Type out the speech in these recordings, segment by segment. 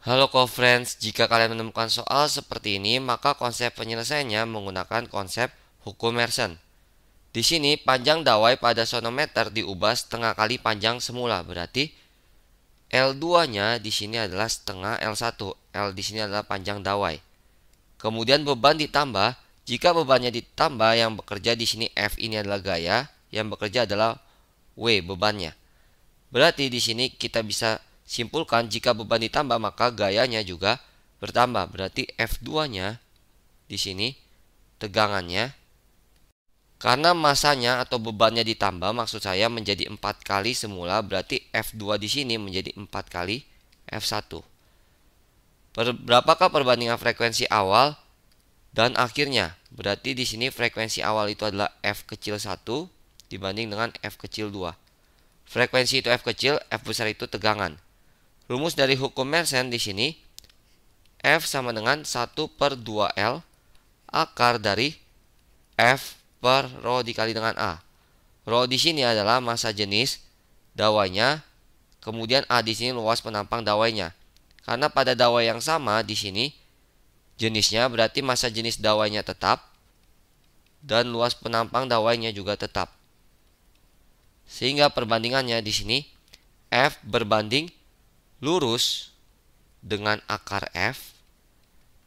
Halo co-friends, jika kalian menemukan soal seperti ini, maka konsep penyelesaiannya menggunakan konsep hukum Mersenne. Di sini panjang dawai pada sonometer diubah setengah kali panjang semula, berarti L2-nya di sini adalah setengah L1, L di sini adalah panjang dawai. Kemudian beban ditambah, jika bebannya ditambah yang bekerja di sini F ini adalah gaya, yang bekerja adalah W bebannya. Berarti di sini kita bisa Simpulkan jika beban ditambah maka gayanya juga bertambah. Berarti F2-nya di sini tegangannya karena masanya atau bebannya ditambah maksud saya menjadi 4 kali semula berarti F2 di sini menjadi 4 kali F1. berapakah perbandingan frekuensi awal dan akhirnya? Berarti di sini frekuensi awal itu adalah F kecil 1 dibanding dengan F kecil 2. Frekuensi itu F kecil, F besar itu tegangan. Rumus dari hukum Mersenne di sini F sama dengan 1 per 2L akar dari F per rho dikali dengan A. Rho di sini adalah masa jenis dawainya, kemudian A di sini luas penampang dawainya. Karena pada dawai yang sama di sini jenisnya berarti masa jenis dawainya tetap dan luas penampang dawainya juga tetap. Sehingga perbandingannya di sini F berbanding lurus dengan akar F,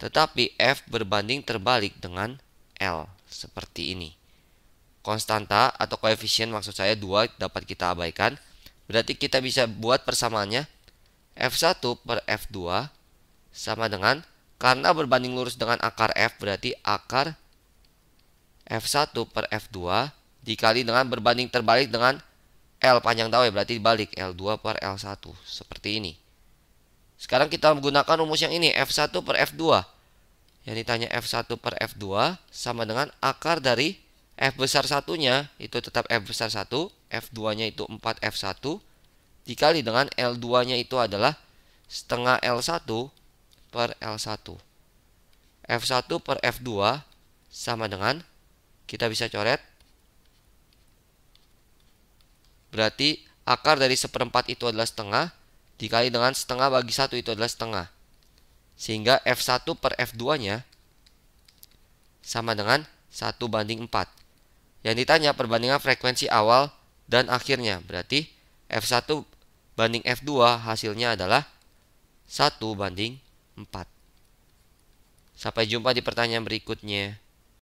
tetapi F berbanding terbalik dengan L, seperti ini. Konstanta atau koefisien maksud saya 2 dapat kita abaikan. Berarti kita bisa buat persamaannya F1 per F2 sama dengan karena berbanding lurus dengan akar F berarti akar F1 per F2 dikali dengan berbanding terbalik dengan L panjang ya berarti balik L2 per L1 seperti ini. Sekarang kita menggunakan rumus yang ini, F1 per F2. Yang ditanya F1 per F2 sama dengan akar dari F besar satunya, itu tetap F besar 1, F2-nya itu 4F1, dikali dengan L2-nya itu adalah setengah L1 per L1. F1 per F2 sama dengan, kita bisa coret, berarti akar dari seperempat itu adalah setengah, dikali dengan setengah bagi satu itu adalah setengah. Sehingga F1 per F2-nya sama dengan 1 banding 4. Yang ditanya perbandingan frekuensi awal dan akhirnya. Berarti F1 banding F2 hasilnya adalah 1 banding 4. Sampai jumpa di pertanyaan berikutnya.